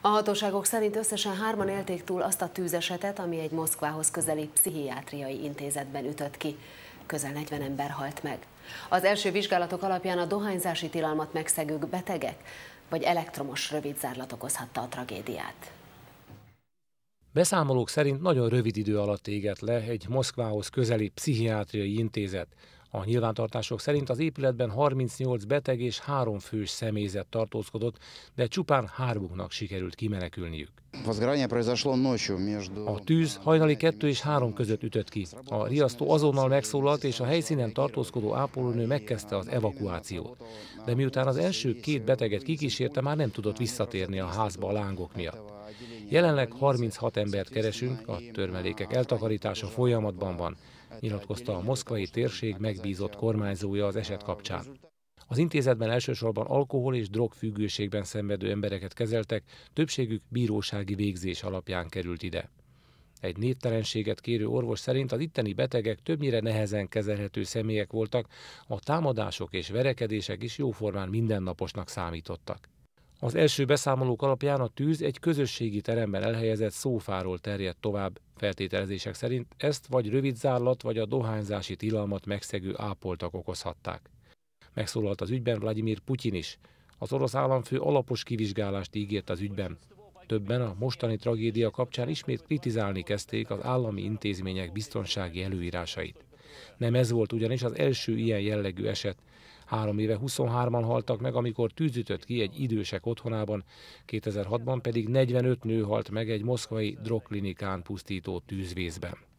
A hatóságok szerint összesen hárman élték túl azt a tűzesetet, ami egy Moszkvához közeli pszichiátriai intézetben ütött ki. Közel 40 ember halt meg. Az első vizsgálatok alapján a dohányzási tilalmat megszegők betegek, vagy elektromos rövidzárlat okozhatta a tragédiát. Beszámolók szerint nagyon rövid idő alatt égett le egy Moszkvához közeli pszichiátriai intézet, a nyilvántartások szerint az épületben 38 beteg és 3 fős személyzet tartózkodott, de csupán hármuknak sikerült kimenekülniük. A tűz hajnali 2 és 3 között ütött ki. A riasztó azonnal megszólalt, és a helyszínen tartózkodó ápolónő megkezdte az evakuációt. De miután az első két beteget kikísérte, már nem tudott visszatérni a házba a lángok miatt. Jelenleg 36 embert keresünk, a törmelékek eltakarítása folyamatban van, nyilatkozta a moszkvai térség megbízott kormányzója az eset kapcsán. Az intézetben elsősorban alkohol és drogfüggőségben szenvedő embereket kezeltek, többségük bírósági végzés alapján került ide. Egy névtelenséget kérő orvos szerint az itteni betegek többnyire nehezen kezelhető személyek voltak, a támadások és verekedések is jóformán mindennaposnak számítottak. Az első beszámolók alapján a tűz egy közösségi teremben elhelyezett szófáról terjedt tovább, feltételezések szerint ezt vagy rövid zárlat, vagy a dohányzási tilalmat megszegő ápoltak okozhatták. Megszólalt az ügyben Vladimir Putyin is. Az orosz államfő alapos kivizsgálást ígért az ügyben. Többen a mostani tragédia kapcsán ismét kritizálni kezdték az állami intézmények biztonsági előírásait. Nem ez volt ugyanis az első ilyen jellegű eset. Három éve 23-an haltak meg, amikor tűzütött ki egy idősek otthonában, 2006-ban pedig 45 nő halt meg egy moszkvai drogklinikán pusztító tűzvészben.